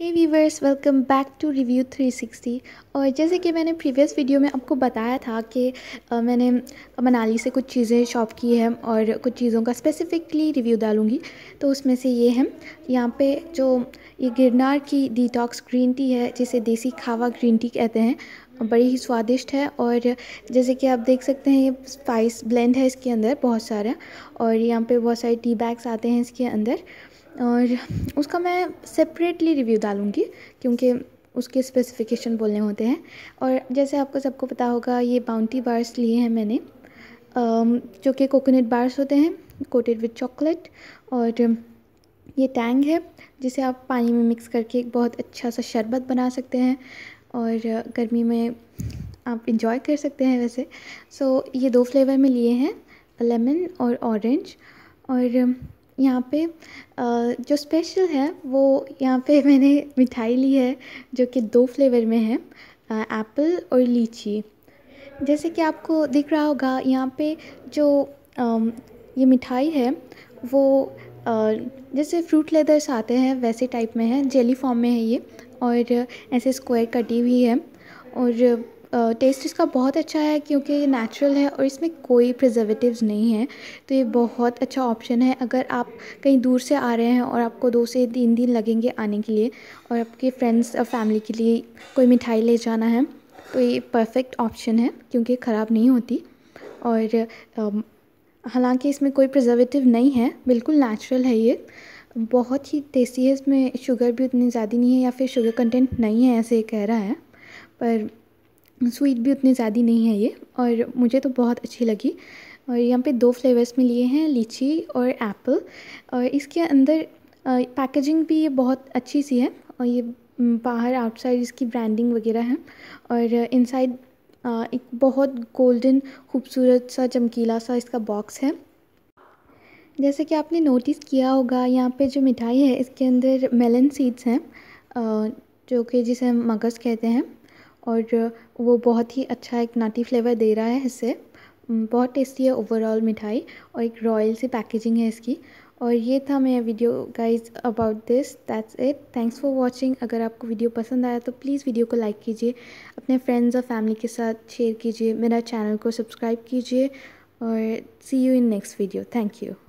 hey viewers welcome back to review 360 और जैसे कि मैंने प्रीवियस वीडियो में आपको बताया था कि आ, मैंने मनाली से कुछ चीज़ें शॉप की हैं और कुछ चीज़ों का स्पेसिफ़िकली रिव्यू डालूँगी तो उसमें से ये हैं यहाँ पे जो ये गिरनार की डिटॉक्स ग्रीन टी है जिसे देसी खावा ग्रीन टी कहते हैं बड़ी ही स्वादिष्ट है और जैसे कि आप देख सकते हैं ये स्पाइस ब्लेंड है इसके अंदर बहुत सारा और यहाँ पर बहुत सारे टी बैग्स आते हैं इसके अंदर और उसका मैं सेपरेटली रिव्यू डालूँगी क्योंकि उसके स्पेसिफ़िकेशन बोलने होते हैं और जैसे आपको सबको पता होगा ये बाउंटी बार्स लिए हैं मैंने जो कि कोकोनट बार्स होते हैं कोटेड विथ चॉकलेट और ये टैंग है जिसे आप पानी में मिक्स करके एक बहुत अच्छा सा शरबत बना सकते हैं और गर्मी में आप इंजॉय कर सकते हैं वैसे सो so, ये दो फ्लेवर में लिए हैं लेमन और ऑरेंज और यहाँ पे जो स्पेशल है वो यहाँ पे मैंने मिठाई ली है जो कि दो फ्लेवर में है एप्पल और लीची जैसे कि आपको दिख रहा होगा यहाँ पे जो ये मिठाई है वो जैसे फ्रूट लेदर्स आते हैं वैसे टाइप में है जेली फॉर्म में है ये और ऐसे स्क्वायर कटी हुई है और टेस्ट इसका बहुत अच्छा है क्योंकि ये नेचुरल है और इसमें कोई प्रिजर्वेटिव्स नहीं है तो ये बहुत अच्छा ऑप्शन है अगर आप कहीं दूर से आ रहे हैं और आपको दो से तीन दिन लगेंगे आने के लिए और आपके फ्रेंड्स और फैमिली के लिए कोई मिठाई ले जाना है तो ये परफेक्ट ऑप्शन है क्योंकि ख़राब नहीं होती और हालांकि इसमें कोई प्रिजर्वेटिव नहीं है बिल्कुल नेचुरल है ये बहुत ही टेस्टी है इसमें शुगर भी उतनी ज़्यादा नहीं है या फिर शुगर कंटेंट नहीं है ऐसे कह रहा है पर स्वीट भी उतनी ज़्यादा नहीं है ये और मुझे तो बहुत अच्छी लगी और यहाँ पे दो फ्लेवर्स में लिए हैं लीची और एप्पल और इसके अंदर पैकेजिंग भी ये बहुत अच्छी सी है और ये बाहर आउटसाइड इसकी ब्रांडिंग वगैरह है और इनसाइड एक बहुत गोल्डन खूबसूरत सा चमकीला सा इसका बॉक्स है जैसे कि आपने नोटिस किया होगा यहाँ पे जो मिठाई है इसके अंदर मेलन सीड्स हैं जो कि जिसे हम मगज़ कहते हैं और वो बहुत ही अच्छा एक नाटी फ्लेवर दे रहा है इसे बहुत टेस्टी है ओवरऑल मिठाई और एक रॉयल सी पैकेजिंग है इसकी और ये था मेरा video guys about this that's it thanks for watching अगर आपको वीडियो पसंद आया तो प्लीज़ वीडियो को लाइक कीजिए अपने फ्रेंड्स और फैमिली के साथ शेयर कीजिए मेरा चैनल को सब्सक्राइब कीजिए और see you in next video thank you